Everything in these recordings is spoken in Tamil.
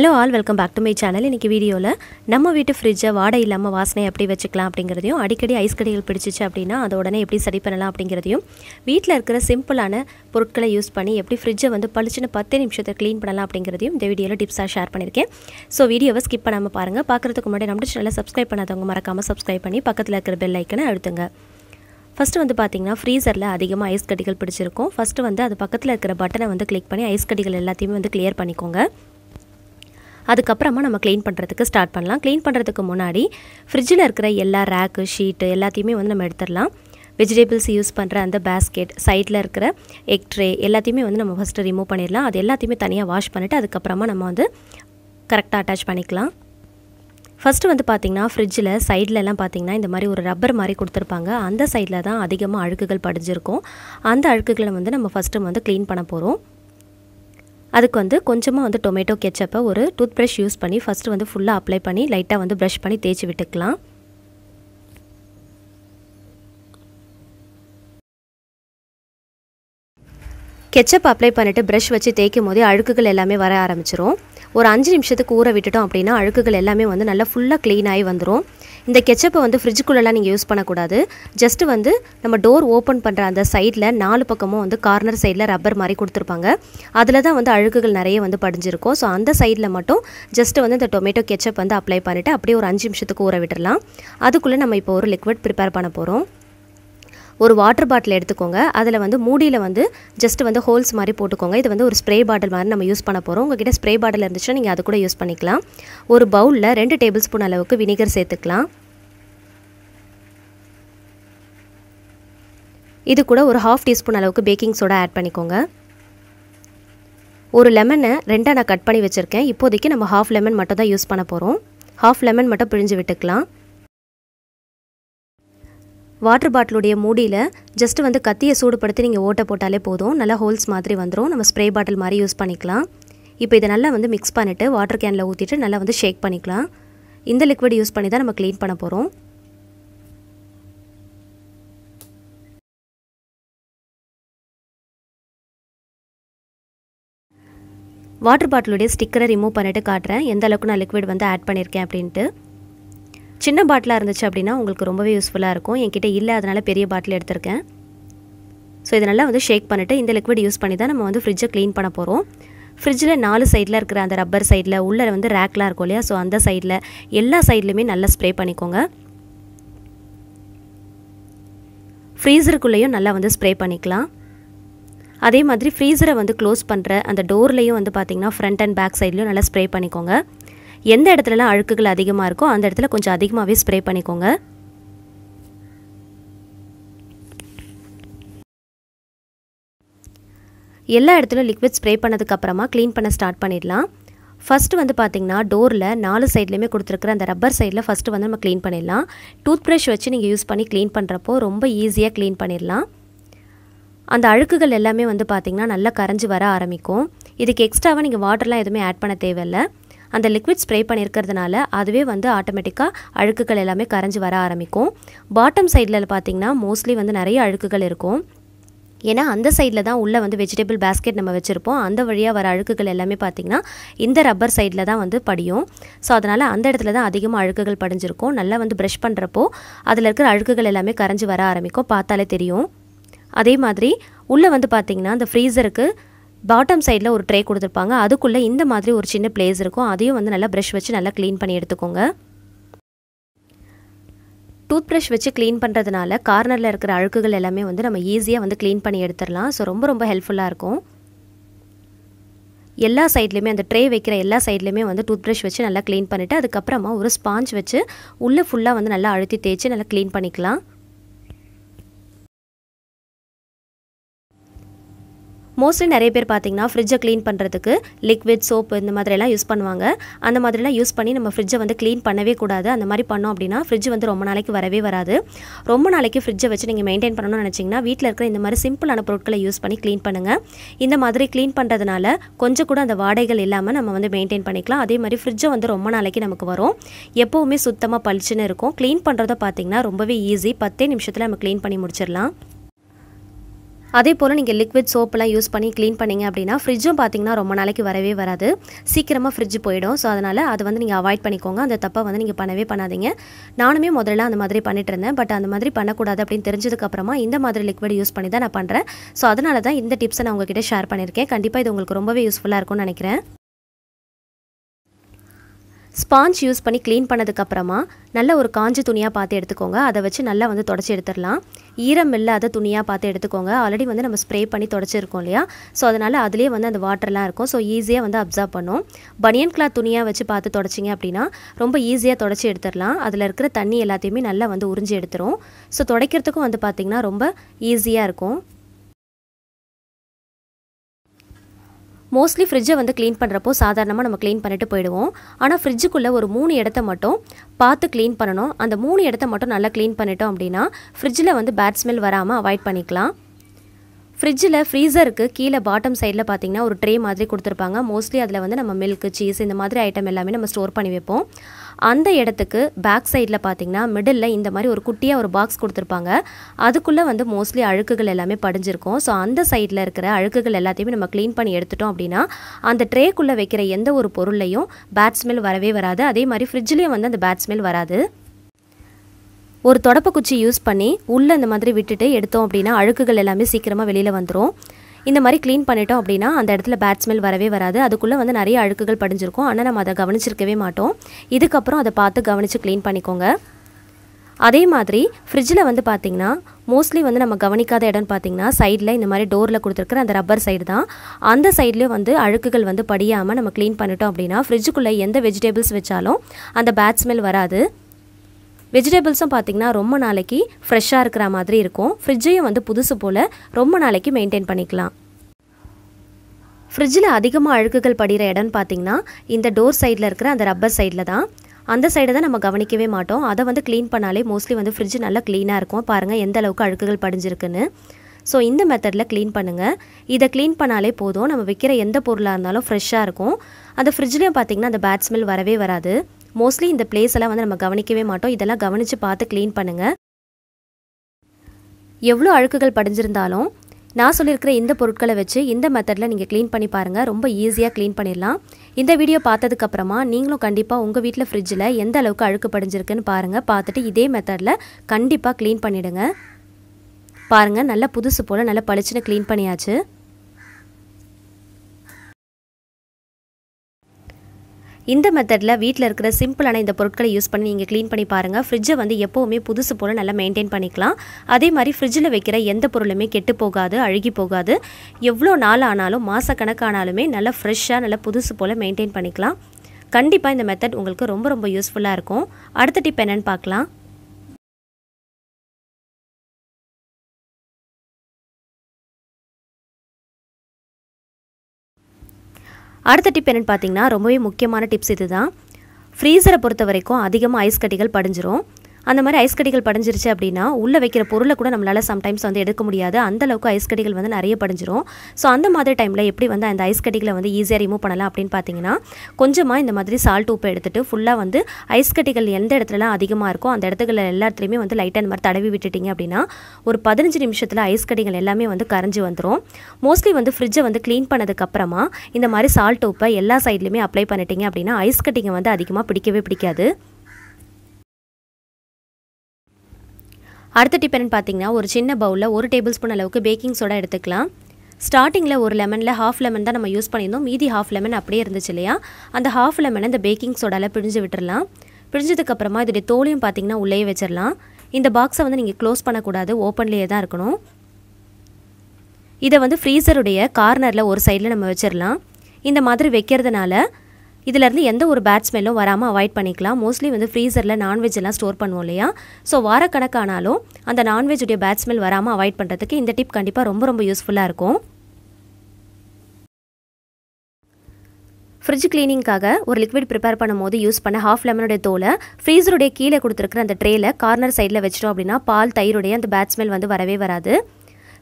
hello all welcome back to my channel இன்றைக்கி வீடியோவில் நம்ம வீட்டு ஃப்ரிட்ஜை வாடகை இல்லாமல் வாசனை எப்படி வச்சுக்கலாம் அப்படிங்கிறதையும் அடிக்கடி ஐஸ் கடைகள் பிடிச்சிச்சு அப்படின்னா அதை உடனே எப்படி சரி பண்ணலாம் அப்படிங்கிறதையும் வீட்டில் இருக்கிற சிம்பிளான பொருட்களை யூஸ் பண்ணி எப்படி ஃப்ரிட்ஜை வந்து பளிச்சுன்னு பத்து நிமிஷத்தை க்ளீன் பண்ணலாம் அப்படிங்கிறதையும் இந்த வீடியோவில் டிப்ஸாக ஷேர் பண்ணியிருக்கேன் ஸோ வீடியோவை ஸ்கிப் பண்ணாமல் பாருங்கள் பார்க்குறதுக்கு முன்னாடி நம்ம சேனலில் சப்ஸ்கிரைப் பண்ணாதவங்க மறக்காமல் சப்ஸ்கிரைப் பண்ணி பக்கத்தில் இருக்கிற பெல் ஐக்கனை அழுத்துங்க ஃபஸ்ட்டு வந்து பார்த்திங்கன்னா ஃப்ரீசரில் அதிகமாக ஐஸ் கட்டிகள் பிடிச்சிருக்கும் ஃபஸ்ட்டு வந்து அது பக்கத்தில் இருக்கிற பட்டனை வந்து கிளிக் பண்ணி ஐஸ் கட்டிகள் எல்லாத்தையுமே வந்து கிளியர் பண்ணிக்கோங்க அதுக்கப்புறமா நம்ம க்ளீன் பண்ணுறதுக்கு ஸ்டார்ட் பண்ணலாம் க்ளீன் பண்ணுறதுக்கு முன்னாடி ஃப்ரிட்ஜில் இருக்கிற எல்லா ரேக்கு ஷீட்டு எல்லாத்தையுமே வந்து நம்ம எடுத்துடலாம் வெஜிடபிள்ஸ் யூஸ் பண்ணுற அந்த பேஸ்கெட் சைடில் இருக்கிற எக் ட்ரே எல்லாத்தையுமே வந்து நம்ம ஃபஸ்ட்டு ரிமூவ் பண்ணிடலாம் அது எல்லாத்தையுமே தனியாக வாஷ் பண்ணிவிட்டு அதுக்கப்புறமா நம்ம வந்து கரெக்டாக அட்டாச் பண்ணிக்கலாம் ஃபஸ்ட்டு வந்து பார்த்திங்கன்னா ஃப்ரிட்ஜில் சைட்லலாம் பார்த்திங்கன்னா இந்த மாதிரி ஒரு ரப்பர் மாதிரி கொடுத்துருப்பாங்க அந்த சைடில் தான் அதிகமாக அழுக்குகள் படிஞ்சிருக்கும் அந்த அழுக்குகளை வந்து நம்ம ஃபஸ்ட்டு வந்து க்ளீன் பண்ண போகிறோம் அதுக்கு வந்து கொஞ்சமாக வந்து டொமேட்டோ கெச்சப்பை ஒரு டூத் ப்ரஷ் யூஸ் பண்ணி ஃபஸ்ட்டு வந்து ஃபுல்லாக அப்ளை பண்ணி லைட்டாக வந்து ப்ரஷ் பண்ணி தேய்ச்சி விட்டுக்கலாம் கெச்சப் அப்ளை பண்ணிவிட்டு ப்ரஷ் வச்சு தேய்க்கும் போதே அழுக்குகள் எல்லாமே வர ஆரம்பிச்சிரும் ஒரு அஞ்சு நிமிஷத்துக்கு ஊற விட்டுட்டோம் அப்படின்னா அழுக்குகள் எல்லாமே வந்து நல்லா ஃபுல்லாக க்ளீன் ஆகி வந்துடும் இந்த கெச்சப்பை வந்து ஃப்ரிட்ஜுக்குள்ளெல்லாம் நீங்கள் யூஸ் பண்ணக்கூடாது ஜஸ்ட் வந்து நம்ம டோர் ஓப்பன் பண்ணுற அந்த சைடில் நாலு பக்கமும் வந்து கார்னர் சைடில் ரப்பர் மாதிரி கொடுத்துருப்பாங்க அதில் தான் வந்து அழுக்குகள் நிறைய வந்து படிஞ்சிருக்கும் ஸோ அந்த சைடில் மட்டும் ஜஸ்ட் வந்து இந்த டொமேட்டோ கெச்சப் வந்து அப்ளை பண்ணிவிட்டு அப்படியே ஒரு அஞ்சு நிமிஷத்துக்கு ஊற விட்டுடலாம் அதுக்குள்ளே நம்ம இப்போ ஒரு லிக்விட் ப்ரிப்பேர் பண்ண போகிறோம் ஒரு வாட்டர் பாட்டில் எடுத்துக்கோங்க அதில் வந்து மூடியில் வந்து ஜஸ்ட் வந்து ஹோல்ஸ் மாதிரி போட்டுக்கோங்க இது வந்து ஒரு ஸ்ப்ரே பாட்டில் மாதிரி நம்ம யூஸ் பண்ண போகிறோம் உங்ககிட்ட ஸ்ப்ரே பாட்டில் இருந்துச்சுன்னா நீங்கள் அது கூட யூஸ் பண்ணிக்கலாம் ஒரு பவுலில் ரெண்டு டேபிள் ஸ்பூன் அளவுக்கு வினிகர் சேர்த்துக்கலாம் இது கூட ஒரு ஹாஃப் டீஸ்பூன் அளவுக்கு பேக்கிங் சோடா ஆட் பண்ணிக்கோங்க ஒரு லெமனை ரெண்டாக நான் கட் பண்ணி வச்சுருக்கேன் இப்போதைக்கு நம்ம ஹாஃப் லெமன் மட்டும் தான் யூஸ் பண்ண போகிறோம் ஹாஃப் லெமன் மட்டும் பிழிஞ்சு விட்டுக்கலாம் வாட்டர் பாட்டிலுடைய மூடியில் ஜஸ்ட்டு வந்து கத்தியை சூடுபடுத்தி நீங்கள் ஓட்டை போட்டாலே போதும் நல்லா ஹோல்ஸ் மாதிரி வந்துடும் நம்ம ஸ்ப்ரே பாட்டில் மாதிரி யூஸ் பண்ணிக்கலாம் இப்போ இதை நல்லா வந்து மிக்ஸ் பண்ணிவிட்டு வாட்டர் கேனில் ஊற்றிட்டு நல்லா வந்து ஷேக் பண்ணிக்கலாம் இந்த லிக்விட் யூஸ் பண்ணி தான் நம்ம க்ளீன் பண்ண போகிறோம் வாட்டர் பாட்டிலுடைய ஸ்டிக்கரை ரிமூவ் பண்ணிட்டு காட்டுறேன் எந்த அளவுக்கு நான் லிக்விட் வந்து ஆட் பண்ணியிருக்கேன் அப்படின்ட்டு சின்ன பாட்டிலாக இருந்துச்சு அப்படின்னா உங்களுக்கு ரொம்பவே யூஸ்ஃபுல்லாக இருக்கும் என்கிட்ட இல்லை அதனால் பெரிய பாட்டில் எடுத்திருக்கேன் ஸோ இதை நல்லா வந்து ஷேக் பண்ணிவிட்டு இந்த லிக்விட் யூஸ் பண்ணி தான் நம்ம வந்து ஃப்ரிட்ஜை க்ளீன் பண்ண போகிறோம் ஃப்ரிட்ஜில் நாலு சைடில் இருக்கிற அந்த ரப்பர் சைடில் உள்ளே வந்து ரேக்லாம் இருக்கும் இல்லையா ஸோ அந்த சைடில் எல்லா சைட்லையுமே நல்லா ஸ்ப்ரே பண்ணிக்கோங்க ஃப்ரீசருக்குள்ளேயும் நல்லா வந்து ஸ்ப்ரே பண்ணிக்கலாம் அதே மாதிரி ஃப்ரீசரை வந்து க்ளோஸ் பண்ணுற அந்த டோர்லேயும் வந்து பார்த்திங்கன்னா ஃப்ரண்ட் அண்ட் பேக் சைட்லேயும் நல்லா ஸ்ப்ரே பண்ணிக்கோங்க எந்த இடத்துலலாம் அழுக்குகள் அதிகமாக இருக்கோ அந்த இடத்துல கொஞ்சம் அதிகமாகவே ஸ்ப்ரே பண்ணிக்கோங்க எல்லா இடத்துலையும் லிக்விட் ஸ்ப்ரே பண்ணதுக்கப்புறமா க்ளீன் பண்ண ஸ்டார்ட் பண்ணிடலாம் ஃபஸ்ட்டு வந்து பார்த்திங்கன்னா டோரில் நாலு சைட்லேயுமே கொடுத்துருக்குற அந்த ரப்பர் சைடில் ஃபஸ்ட்டு வந்து நம்ம க்ளீன் பண்ணிடலாம் டூத் ப்ரஷ் வச்சு நீங்கள் யூஸ் பண்ணி க்ளீன் பண்ணுறப்போ ரொம்ப ஈஸியாக க்ளீன் பண்ணிடலாம் அந்த அழுக்குகள் எல்லாமே வந்து பார்த்திங்கன்னா நல்லா கரைஞ்சி வர ஆரம்பிக்கும் இதுக்கு எக்ஸ்ட்ராவாக நீங்கள் வாட்டர்லாம் எதுவுமே ஆட் பண்ண தேவையில்லை அந்த லிக்விட் ஸ்ப்ரே பண்ணியிருக்கிறதுனால அதுவே வந்து ஆட்டோமேட்டிக்காக அழுக்குகள் எல்லாமே கரைஞ்சி வர ஆரம்பிக்கும் பாட்டம் சைடில் பார்த்திங்கன்னா மோஸ்ட்லி வந்து நிறைய அழுக்குகள் இருக்கும் ஏன்னா அந்த சைடில் தான் உள்ளே வந்து வெஜிடபிள் பேஸ்கெட் நம்ம வச்சுருப்போம் அந்த வழியாக வர அழுக்குகள் எல்லாமே பார்த்திங்கன்னா இந்த ரப்பர் சைடில் தான் வந்து படியும் ஸோ அதனால் அந்த இடத்துல தான் அதிகமாக அழுக்குகள் படிஞ்சிருக்கும் நல்லா வந்து ப்ரஷ் பண்ணுறப்போ அதில் இருக்கிற அழுக்குகள் எல்லாமே கரைஞ்சி வர ஆரம்பிக்கும் பார்த்தாலே தெரியும் அதே மாதிரி உள்ளே வந்து பார்த்தீங்கன்னா அந்த ஃப்ரீசருக்கு பாட்டம் சைடில் ஒரு ட்ரே கொடுத்துருப்பாங்க அதுக்குள்ளே இந்த மாதிரி ஒரு சின்ன பிளேஸ் இருக்கும் அதையும் வந்து நல்லா ப்ரஷ் வச்சு நல்லா க்ளீன் பண்ணி எடுத்துக்கோங்க டூத் ப்ரஷ் வச்சு க்ளீன் பண்ணுறதுனால கார்னரில் இருக்கிற அழுக்குகள் எல்லாமே வந்து நம்ம ஈஸியாக வந்து க்ளீன் பண்ணி எடுத்துடலாம் ஸோ ரொம்ப ரொம்ப ஹெல்ப்ஃபுல்லாக இருக்கும் எல்லா சைட்லேயுமே அந்த ட்ரே வைக்கிற எல்லா சைட்லேயுமே வந்து டூத் ப்ரஷ் வச்சு நல்லா க்ளீன் பண்ணிவிட்டு அதுக்கப்புறமா ஒரு ஸ்பாஞ்ச் வச்சு உள்ளே ஃபுல்லாக வந்து நல்லா அழுத்தி தேய்ச்சி நல்லா க்ளீன் பண்ணிக்கலாம் மோஸ்ட்லி நிறைய பேர் பார்த்தீங்கன்னா ஃப்ரிட்ஜை க்ளீன் பண்ணுறதுக்கு லிக்விட் சோப்பு இந்த மாதிரிலாம் யூஸ் பண்ணுவாங்க அந்த மாதிரிலாம் யூஸ் பண்ணி நம்ம ஃப்ரிட்ஜை வந்து க்ளீன் பண்ணவே கூடாது அந்த மாதிரி பண்ணோம் அப்படின்னா ஃப்ரிட்ஜ் வந்து ரொம்ப நாளைக்கு வரவே வராது ரொம்ப நாளைக்கு ஃப்ரிட்ஜை வச்சு நீங்கள் மெயின்டைன் பண்ணணும்னு நினச்சிங்கன்னா வீட்டில் இருக்கிற இந்த மாதிரி சிம்பிளான பொருட்களை யூஸ் பண்ணி க்ளீன் பண்ணுங்கள் இந்த மாதிரி க்ளீன் பண்ணுறதுனால கொஞ்சம் கூட அந்த வாடகைகள் இல்லாமல் நம்ம வந்து மெயின்டைன் பண்ணிக்கலாம் அதே மாதிரி ஃப்ரிட்ஜை வந்து ரொம்ப நாளைக்கு நமக்கு வரும் எப்போவுமே சுத்தமாக பளிச்சுன்னு இருக்கும் க்ளீன் பண்ணுறத பார்த்திங்கன்னா ரொம்பவே ஈஸி பத்தே நிமிஷத்தில் நம்ம க்ளீன் பண்ணி முடிச்சிடலாம் அதே போல் நீங்கள் லிக்விட் சோப்பெல்லாம் யூஸ் பண்ணி க்ளீன் பண்ணிங்க அப்படின்னா ஃப்ரிட்ஜும் பார்த்திங்கன்னா ரொம்ப நாளைக்கு வரவே வராது சீக்கிரமாக ஃப்ரிட்ஜ் போயிடும் ஸோ அதனால் அதை வந்து நீங்கள் அவாய்ட் பண்ணிக்கோங்க அந்த தப்பை வந்து நீங்கள் பண்ணவே பண்ணாதீங்க நானுமே முதல்ல அந்த மாதிரி பண்ணிட்டு இருந்தேன் பட் அந்த மாதிரி பண்ணக்கூடாது அப்படின்னு தெரிஞ்சதுக்கப்புறமா இந்த மாதிரி லிக்விட் யூஸ் பண்ணி தான் நான் பண்ணுறேன் ஸோ அதனால தான் இந்த டிப்ஸை நான் உங்ககிட்ட ஷேர் பண்ணியிருக்கேன் கண்டிப்பாக இது உங்களுக்கு ரொம்பவே யூஸ்ஃபுல்லாக இருக்கும்னு நினைக்கிறேன் ஸ்பாஞ்ச் யூஸ் பண்ணி க்ளீன் பண்ணதுக்கப்புறமா நல்ல ஒரு காஞ்சி துணியாக பார்த்து எடுத்துக்கோங்க அதை வச்சு நல்லா வந்து தொடச்சி எடுத்துடலாம் ஈரம் இல்லாத துணியாக பார்த்து எடுத்துக்கோங்க ஆல்ரெடி வந்து நம்ம ஸ்ப்ரே பண்ணி தொடச்சிருக்கோம் இல்லையா ஸோ அதனால் அதுலேயே வந்து அந்த வாட்டர்லாம் இருக்கும் ஸோ ஈஸியாக வந்து அப்சர்வ் பண்ணும் பனியன் கிளாத் துணியாக வச்சு பார்த்து தொடச்சிங்க அப்படின்னா ரொம்ப ஈஸியாக தொடச்சி எடுத்துடலாம் அதில் இருக்கிற தண்ணி எல்லாத்தையுமே நல்லா வந்து உறிஞ்சி எடுத்துரும் ஸோ துடைக்கிறதுக்கும் வந்து பார்த்திங்கன்னா ரொம்ப ஈஸியாக இருக்கும் மோஸ்ட்லி ஃப்ரிட்ஜை வந்து க்ளீன் பண்ணுறப்போ சாதாரணமாக நம்ம க்ளீன் பண்ணிட்டு போயிடுவோம் ஆனால் ஃப்ரிட்ஜுக்குள்ளே ஒரு மூணு இடத்த மட்டும் பார்த்து க்ளீன் பண்ணணும் அந்த மூணு இடத்த மட்டும் நல்லா க்ளீன் பண்ணிட்டோம் அப்படின்னா ஃப்ரிட்ஜில் வந்து பேட் ஸ்மெல் வராமல் அவாய்ட் பண்ணிக்கலாம் ஃப்ரிட்ஜில் ஃப்ரீசருக்கு கீழே பாட்டம் சைடில் பார்த்தீங்கன்னா ஒரு ட்ரே மாதிரி கொடுத்துருப்பாங்க மோஸ்ட்லி அதில் வந்து நம்ம மில்க் சீஸ் இந்த மாதிரி ஐட்டம் எல்லாமே நம்ம ஸ்டோர் பண்ணி வைப்போம் அந்த இடத்துக்கு பேக் சைடில் பார்த்தீங்கன்னா மிடில் இந்த மாதிரி ஒரு குட்டியாக ஒரு பாக்ஸ் கொடுத்துருப்பாங்க அதுக்குள்ளே வந்து மோஸ்ட்லி அழுக்குகள் எல்லாமே படிஞ்சிருக்கும் ஸோ அந்த சைடில் இருக்கிற அழுக்குகள் எல்லாத்தையுமே நம்ம க்ளீன் பண்ணி எடுத்துட்டோம் அப்படின்னா அந்த ட்ரேக்குள்ளே வைக்கிற எந்த ஒரு பொருளையும் பேட் ஸ்மெல் வரவே வராது அதே மாதிரி ஃப்ரிட்ஜ்லேயும் வந்து அந்த பேட் ஸ்மெல் வராது ஒரு குச்சி யூஸ் பண்ணி உள்ளே இந்த மாதிரி விட்டுட்டு எடுத்தோம் அப்படின்னா அழுக்குகள் எல்லாமே சீக்கிரமாக வெளியில் வந்துடும் இந்த மாதிரி க்ளீன் பண்ணிட்டோம் அப்படின்னா அந்த இடத்துல பேட் ஸ்மெல் வரவே வராது அதுக்குள்ளே வந்து நிறைய அழுக்குகள் படிஞ்சிருக்கும் ஆனால் நம்ம அதை கவனிச்சிருக்கவே மாட்டோம் இதுக்கப்புறம் அதை பார்த்து கவனித்து க்ளீன் பண்ணிக்கோங்க அதே மாதிரி ஃப்ரிட்ஜில் வந்து பார்த்திங்கன்னா மோஸ்ட்லி வந்து நம்ம கவனிக்காத இடம்னு பார்த்திங்கன்னா சைடில் இந்த மாதிரி டோரில் கொடுத்துருக்குற அந்த ரப்பர் சைடு தான் அந்த சைட்லேயும் வந்து அழுக்குகள் வந்து படியாமல் நம்ம க்ளீன் பண்ணிட்டோம் அப்படின்னா ஃப்ரிட்ஜுக்குள்ளே எந்த வெஜிடபிள்ஸ் வச்சாலும் அந்த பேட் ஸ்மெல் வராது வெஜிடபிள்ஸும் பார்த்தீங்கன்னா ரொம்ப நாளைக்கு ஃப்ரெஷ்ஷாக இருக்கிற மாதிரி இருக்கும் ஃப்ரிட்ஜையும் வந்து புதுசு போல் ரொம்ப நாளைக்கு மெயின்டைன் பண்ணிக்கலாம் ஃப்ரிட்ஜில் அதிகமாக அழுக்குகள் படிகிற இடம்னு பார்த்தீங்கன்னா இந்த டோர் சைடில் இருக்கிற அந்த ரப்பர் சைடில் தான் அந்த சைடை தான் நம்ம கவனிக்கவே மாட்டோம் அதை வந்து க்ளீன் பண்ணாலே மோஸ்ட்லி வந்து ஃப்ரிட்ஜ் நல்லா க்ளீனாக இருக்கும் பாருங்கள் எந்த அளவுக்கு அழுக்குகள் படிஞ்சிருக்குன்னு ஸோ இந்த மெத்தடில் க்ளீன் பண்ணுங்கள் இதை க்ளீன் பண்ணாலே போதும் நம்ம வைக்கிற எந்த பொருளாக இருந்தாலும் ஃப்ரெஷ்ஷாக இருக்கும் அந்த ஃப்ரிட்ஜ்லேயும் பார்த்திங்கன்னா அந்த பேட் ஸ்மெல் வரவே வராது மோஸ்ட்லி இந்த பிளேஸ் எல்லாம் வந்து நம்ம கவனிக்கவே மாட்டோம் இதெல்லாம் கவனித்து பார்த்து க்ளீன் பண்ணுங்கள் எவ்வளோ அழுக்குகள் படிஞ்சிருந்தாலும் நான் சொல்லியிருக்கிற இந்த பொருட்களை வச்சு இந்த மெத்தடில் நீங்கள் க்ளீன் பண்ணி பாருங்கள் ரொம்ப ஈஸியாக க்ளீன் பண்ணிடலாம் இந்த வீடியோ பார்த்ததுக்கப்புறமா நீங்களும் கண்டிப்பாக உங்கள் வீட்டில் ஃப்ரிட்ஜில் எந்த அளவுக்கு அழுக்கு படிஞ்சிருக்குன்னு பாருங்கள் பார்த்துட்டு இதே மெத்தடில் கண்டிப்பாக க்ளீன் பண்ணிவிடுங்க பாருங்கள் நல்லா புதுசு போல் நல்லா பளிச்சுன்னு க்ளீன் பண்ணியாச்சு இந்த மெத்தடில் வீட்டில் இருக்கிற சிம்பிளான இந்த பொருட்களை யூஸ் பண்ணி நீங்கள் க்ளீன் பண்ணி பாருங்கள் ஃப்ரிட்ஜை வந்து எப்போவுமே புதுசு போல் நல்லா மெயின்டைன் பண்ணிக்கலாம் அதே மாதிரி ஃப்ரிட்ஜில் வைக்கிற எந்த பொருளுமே கெட்டு போகாது அழுகி போகாது எவ்வளோ நாள் ஆனாலும் மாதக்கணக்கானாலுமே நல்லா ஃப்ரெஷ்ஷாக நல்லா புதுசு போல் மெயின்டைன் பண்ணிக்கலாம் கண்டிப்பாக இந்த மெத்தட் உங்களுக்கு ரொம்ப ரொம்ப யூஸ்ஃபுல்லாக இருக்கும் அடுத்த டிப் என்னென்னு பார்க்கலாம் அடுத்த டிப் என்னென்னு பார்த்தீங்கன்னா ரொம்பவே முக்கியமான டிப்ஸ் இது தான் ஃப்ரீசரை பொறுத்த வரைக்கும் அதிகமாக ஐஸ் கட்டிகள் படிஞ்சிரும் அந்த மாதிரி ஐஸ் கட்டிகள் படைஞ்சிருச்சு அப்படின்னா உள்ளே வைக்கிற பொருளை கூட நம்மளால் சம்டைம்ஸ் வந்து எடுக்க முடியாது அந்தளவுக்கு ஐஸ் கட்டிகள் வந்து நிறைய படைஞ்சிரும் ஸோ அந்த மாதிரி டைமில் எப்படி வந்து அந்த ஐஸ் கட்டிகளை வந்து ஈஸியாக ரிமூவ் பண்ணலாம் அப்படின்னு பார்த்தீங்கன்னா கொஞ்சமாக இந்த மாதிரி சால்ட் உப்பு எடுத்துகிட்டு ஃபுல்லாக வந்து ஐஸ் கட்டிகள் எந்த இடத்துலலாம் அதிகமாக இருக்கோ அந்த இடத்துல எல்லாத்துலேயுமே வந்து லைட்டாக இந்த மாதிரி தடவி விட்டுட்டிங்க அப்படின்னா ஒரு பதினஞ்சு நிமிஷத்தில் ஐஸ் கட்டிகள் எல்லாமே வந்து கரைஞ்சி வந்துடும் மோஸ்ட்லி வந்து ஃப்ரிட்ஜை வந்து க்ளீன் பண்ணதுக்கப்புறமா இந்த மாதிரி சால்ட் உப்பை எல்லா சைட்லேயுமே அப்ளை பண்ணிட்டீங்க அப்படின்னா ஐஸ் கட்டிங்கை வந்து அதிகமாக பிடிக்கவே பிடிக்காது அடுத்த டிப் பார்த்திங்கன்னா பார்த்தீங்கன்னா ஒரு சின்ன பவுலில் ஒரு டேபிள் ஸ்பூன் அளவுக்கு பேக்கிங் சோடா எடுத்துக்கலாம் ஸ்டார்டிங்கில் ஒரு லெமனில் ஹாஃப் லெமன் தான் நம்ம யூஸ் பண்ணியிருந்தோம் மீதி ஹாஃப் லெமன் அப்படியே இருந்துச்சு இல்லையா அந்த ஹாஃப் லெமனை இந்த பேக்கிங் சோடாவில் பிழிஞ்சு விட்டுடலாம் பிழிஞ்சதுக்கப்புறமா இதோடைய தோலையும் பார்த்திங்கன்னா உள்ளே வச்சிடலாம் இந்த பாக்ஸை வந்து நீங்கள் க்ளோஸ் பண்ணக்கூடாது ஓப்பன்லேயே தான் இருக்கணும் இதை வந்து ஃப்ரீசருடைய கார்னரில் ஒரு சைடில் நம்ம வச்சிடலாம் இந்த மாதிரி வைக்கிறதுனால இதிலேருந்து எந்த ஒரு பேட் ஸ்மெல்லும் வராமல் அவாய்ட் பண்ணிக்கலாம் மோஸ்ட்லி வந்து ஃப்ரீசரில் நான்வெஜ் எல்லாம் ஸ்டோர் பண்ணுவோம் இல்லையா ஸோ வாரக்கணக்கானாலும் அந்த நான்வெஜ்ஜுடைய பேட் ஸ்மெல் வராமல் அவாய்ட் பண்ணுறதுக்கு இந்த டிப் கண்டிப்பாக ரொம்ப ரொம்ப யூஸ்ஃபுல்லாக இருக்கும் ஃப்ரிட்ஜ் க்ளீனிங்காக ஒரு லிக்விட் ப்ரிப்பேர் பண்ணும்போது யூஸ் பண்ண ஹாஃப் லெமனுடைய தோலை ஃப்ரீசருடைய கீழே கொடுத்துருக்குற அந்த ட்ரேயில் கார்னர் சைடில் வச்சிட்டோம் அப்படின்னா பால் தயிருடைய அந்த பேட் ஸ்மெல் வந்து வரவே வராது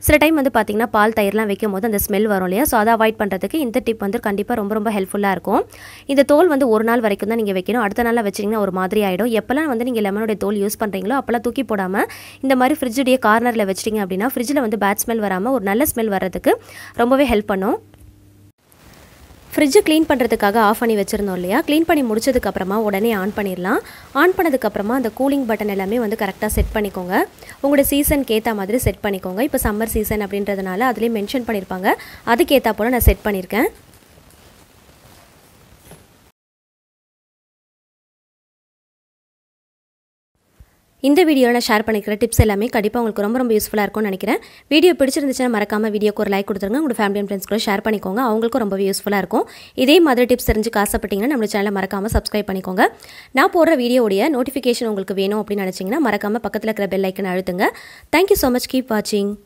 சில டைம் வந்து பார்த்தீங்கன்னா பால் தயிர்லாம் வைக்கும் போது அந்த ஸ்மெல் வரும் இல்லையா ஸோ அதை அவாய்ட் பண்ணுறதுக்கு இந்த டிப் வந்து கண்டிப்பாக ரொம்ப ரொம்ப ஹெல்ப்ஃபுல்லாக இருக்கும் இந்த தோல் வந்து ஒரு நாள் வரைக்கும் தான் நீங்கள் வைக்கணும் அடுத்த நாளில் வச்சிங்கன்னா ஒரு மாதிரி ஆகிடும் எப்போல்லாம் வந்து நீங்கள் லெமனுடைய தோல் யூஸ் பண்ணுறீங்களோ அப்போல்லாம் தூக்கி போடாமல் இந்த மாதிரி ஃப்ரிட்ஜுடைய கார்னரில் வச்சிட்டிங்க அப்படின்னா ஃப்ரிட்ஜில் வந்து பேட் ஸ்மெல் வராமல் ஒரு நல்ல ஸ்மெல் வர்றதுக்கு ரொம்பவே ஹெல்ப் பண்ணும் ஃப்ரிட்ஜை க்ளீன் பண்ணுறதுக்காக ஆஃப் பண்ணி வச்சுருந்தோம் இல்லையா க்ளீன் பண்ணி முடிச்சதுக்கப்புறமா உடனே ஆன் பண்ணிடலாம் ஆன் பண்ணதுக்கப்புறமா அந்த கூலிங் பட்டன் எல்லாமே வந்து கரெக்டாக செட் பண்ணிக்கோங்க உங்களோட சீசனுக்கு ஏற்ற மாதிரி செட் பண்ணிக்கோங்க இப்போ சம்மர் சீசன் அப்படின்றதுனால அதுலேயே மென்ஷன் பண்ணியிருப்பாங்க அதுக்கேற்ற போல் நான் செட் பண்ணியிருக்கேன் இந்த வீடியோவில் ஷேர் பண்ணிக்கிற டிப்ஸ் எல்லாமே கண்டிப்பாக உங்களுக்கு ரொம்ப ரொம்ப யூஸ்ஃபுல்லாக இருக்கும்னு நினைக்கிறேன் வீடியோ பிடிச்சிருந்துச்சுன்னா மறக்காமல் வீடியோக்கு ஒரு லைக் கொடுத்துருங்க உங்களோட ஃபேமிலி அண்ட் ஃப்ரெண்ட்ஸ் கூட ஷேர் பண்ணிக்கோங்க அவங்களுக்கும் ரொம்ப யூஸ்ஃபுல்லாக இருக்கும் இதே மாதிரி டிப்ஸ் தெரிஞ்சு காசப்பட்டிங்கன்னா நம்ம சேனலை மறக்காமல் சப்ஸ்கிரைப் பண்ணிக்கோங்க நான் போடுற வீடியோடைய நோட்டிஃபிகேஷன் உங்களுக்கு வேணும் அப்படின்னு நினச்சிங்கன்னா மறக்காமல் பக்கத்தில் இருக்கிற பெல் ஐக்கன் அழுத்துங்க தேங்க்யூ ஸோ மச் கீப் வாட்சிங்